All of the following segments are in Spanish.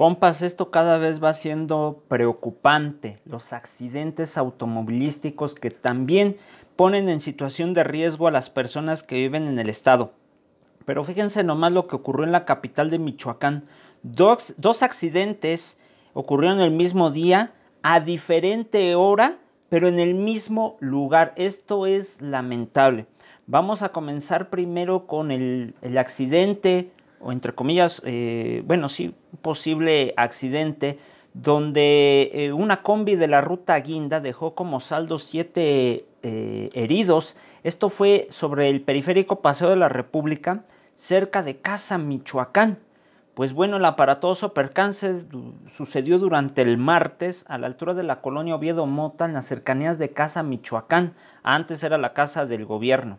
Compas, esto cada vez va siendo preocupante. Los accidentes automovilísticos que también ponen en situación de riesgo a las personas que viven en el estado. Pero fíjense nomás lo que ocurrió en la capital de Michoacán. Dos, accidentes ocurrieron el mismo día, a diferente hora, pero en el mismo lugar. Esto es lamentable. Vamos a comenzar primero con el accidente o entre comillas, eh, bueno, sí, posible accidente donde eh, una combi de la ruta Guinda dejó como saldo siete eh, heridos. Esto fue sobre el periférico Paseo de la República, cerca de Casa Michoacán. Pues bueno, el aparatoso percance sucedió durante el martes a la altura de la colonia Oviedo Mota, en las cercanías de Casa Michoacán. Antes era la casa del gobierno.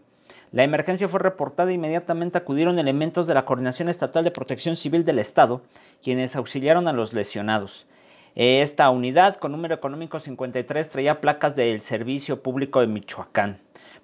La emergencia fue reportada e inmediatamente acudieron elementos de la Coordinación Estatal de Protección Civil del Estado, quienes auxiliaron a los lesionados. Esta unidad con número económico 53 traía placas del Servicio Público de Michoacán.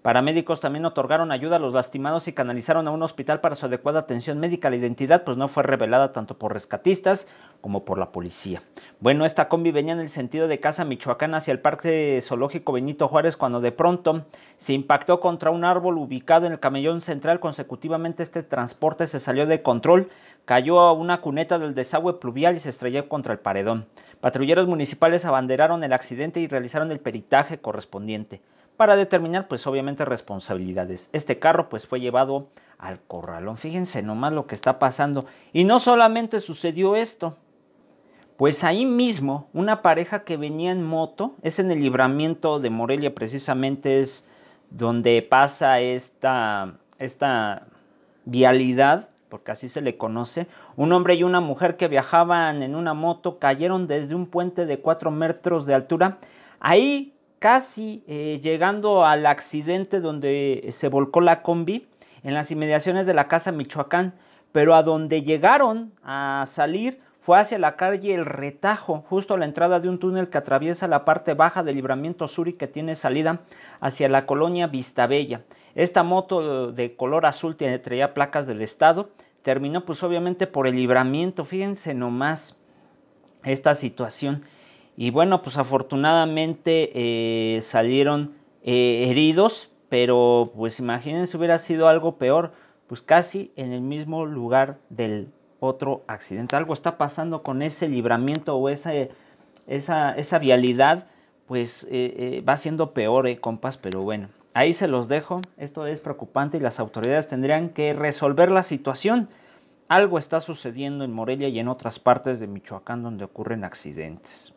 Paramédicos también otorgaron ayuda a los lastimados y canalizaron a un hospital para su adecuada atención médica. La identidad pues no fue revelada tanto por rescatistas como por la policía. Bueno, esta combi venía en el sentido de Casa Michoacán hacia el Parque Zoológico Benito Juárez cuando de pronto se impactó contra un árbol ubicado en el camellón central. Consecutivamente este transporte se salió de control, cayó a una cuneta del desagüe pluvial y se estrelló contra el paredón. Patrulleros municipales abanderaron el accidente y realizaron el peritaje correspondiente para determinar pues obviamente responsabilidades. Este carro pues fue llevado al corralón. Fíjense nomás lo que está pasando. Y no solamente sucedió esto, pues ahí mismo una pareja que venía en moto, es en el libramiento de Morelia precisamente es donde pasa esta, esta vialidad, porque así se le conoce, un hombre y una mujer que viajaban en una moto cayeron desde un puente de 4 metros de altura. Ahí casi eh, llegando al accidente donde eh, se volcó la combi en las inmediaciones de la casa Michoacán, pero a donde llegaron a salir fue hacia la calle El Retajo, justo a la entrada de un túnel que atraviesa la parte baja del libramiento sur y que tiene salida hacia la colonia Vistabella. Esta moto eh, de color azul tiene, traía placas del estado, terminó pues obviamente por el libramiento, fíjense nomás esta situación. Y bueno, pues afortunadamente eh, salieron eh, heridos, pero pues imagínense hubiera sido algo peor, pues casi en el mismo lugar del otro accidente. Algo está pasando con ese libramiento o esa, esa, vialidad, pues eh, va siendo peor, compas, pero bueno. Ahí se los dejo, esto es preocupante y las autoridades tendrían que resolver la situación. Algo está sucediendo en Morelia y en otras partes de Michoacán donde ocurren accidentes.